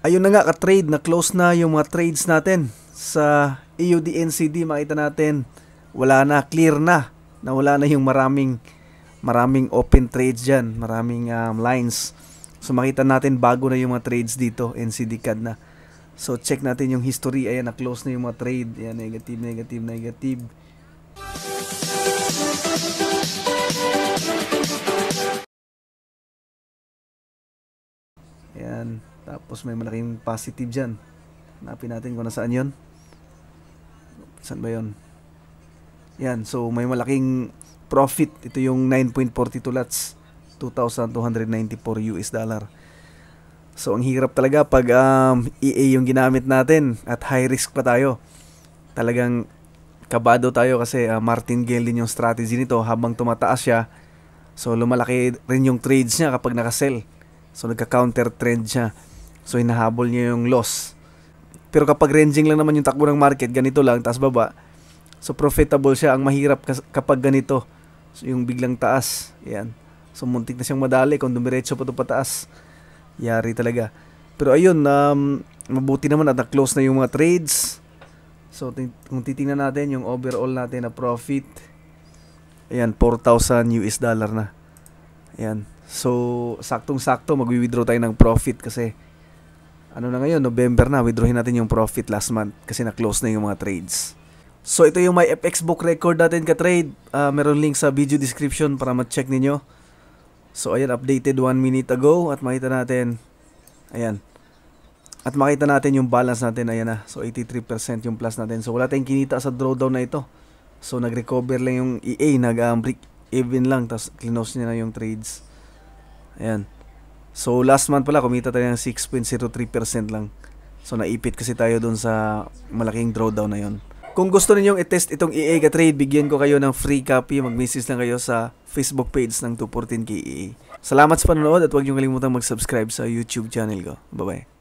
Ayun na nga ka-trade, na-close na yung mga trades natin sa EUDNCD. Makita natin, wala na, clear na, na wala na yung maraming maraming open trades dyan, maraming um, lines. So makita natin bago na yung mga trades dito, NCD CAD na. So check natin yung history, ayan na-close na yung mga trade. Ayan, negative, negative, negative. Ayan. Tapos may malaking positive dyan. Hanapin natin kung nasaan yon. Saan ba yon? Yan. So, may malaking profit. Ito yung 9.42 lots. 2,294 US dollar. So, ang hirap talaga pag um, EA yung ginamit natin at high risk pa tayo. Talagang kabado tayo kasi uh, martingale din yung strategy nito habang tumataas siya. So, lumalaki rin yung trades niya kapag nakasell. So nagka-counter trend siya. So hinahabol niya yung loss. Pero kapag ranging lang naman yung takbo ng market, ganito lang, taas baba. So profitable siya. Ang mahirap kapag ganito. So yung biglang taas. Ayan. So muntik na siyang madali kung dumiretso pa ito pataas. Yari talaga. Pero ayun, um, mabuti naman at na-close na yung mga trades. So kung titingnan natin yung overall natin na profit. Ayan, 4,000 US dollar na. Ayan. So, saktong-sakto magwi-withdraw tayo ng profit kasi ano na ngayon, November na, withdrawin natin yung profit last month kasi na-close na yung mga trades. So, ito yung my FX book record natin ka-trade. Uh, meron link sa video description para ma-check ninyo. So, ayan, updated 1 minute ago at makita natin, ayan, at makita natin yung balance natin, ayan na, so 83% yung plus natin. So, wala tayong kinita sa drawdown na ito. So, nag-recover lang yung EA, nag-break um, even lang, tapos clinose niya na yung trades. Ayan. So last month pala kumita tayo ng 6.03% lang. So naipit kasi tayo doon sa malaking drawdown na 'yon. Kung gusto ninyong i-test itong EAGA trade, bigyan ko kayo ng free copy. Mag-message lang kayo sa Facebook page ng 214 KEA. Salamat sa panonood at huwag niyong kalimutang mag-subscribe sa YouTube channel ko. Bye-bye.